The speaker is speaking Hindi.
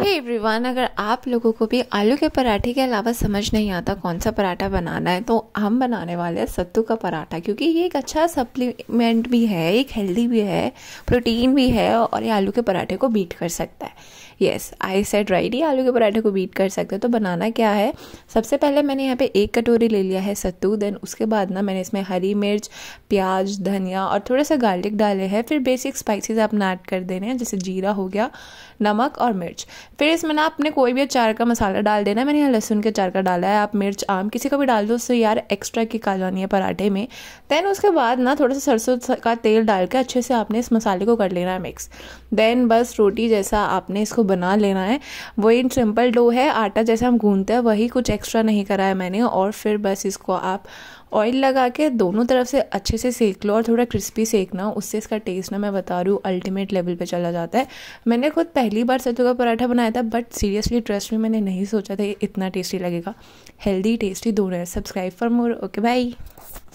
हे एवरीवन अगर आप लोगों को भी आलू के पराठे के अलावा समझ नहीं आता कौन सा पराठा बनाना है तो हम बनाने वाले हैं सत्तू का पराठा क्योंकि ये एक अच्छा सप्लीमेंट भी है एक हेल्दी भी है प्रोटीन भी है और ये आलू के पराठे को बीट कर सकता है येस आई सेड राइट ही आलू के पराठे को बीट कर सकते हो तो बनाना क्या है सबसे पहले मैंने यहाँ पे एक कटोरी ले लिया है सत्तू देन उसके बाद ना मैंने इसमें हरी मिर्च प्याज धनिया और थोड़ा सा गार्लिक डाले हैं फिर बेसिक स्पाइसेस आपने ऐड कर देने हैं जैसे जीरा हो गया नमक और मिर्च फिर इसमें ना आपने कोई भी अचार का मसाला डाल देना मैंने यहाँ लहसुन के अचार का डाला है आप मिर्च आम किसी का भी डाल दो उससे यार एक्स्ट्रा की कालानी है पराठे में देन उसके बाद ना थोड़ा सा सरसों का तेल डाल के अच्छे से आपने इस मसाले को कर लेना है मिक्स देन बस रोटी जैसा आपने इसको बना लेना है वही सिंपल डो है आटा जैसे हम गूंदते हैं वही कुछ एक्स्ट्रा नहीं करा है मैंने और फिर बस इसको आप ऑयल लगा के दोनों तरफ से अच्छे से सेक लो और थोड़ा क्रिस्पी सेकना उससे इसका टेस्ट ना मैं बता रही हूँ अल्टीमेट लेवल पे चला जाता है मैंने खुद पहली बार सत्तू का पराठा बनाया था बट सीरियसली ट्रस्ट में मैंने नहीं सोचा था ये इतना टेस्टी लगेगा हेल्दी टेस्टी दोनों है subscribe for more okay by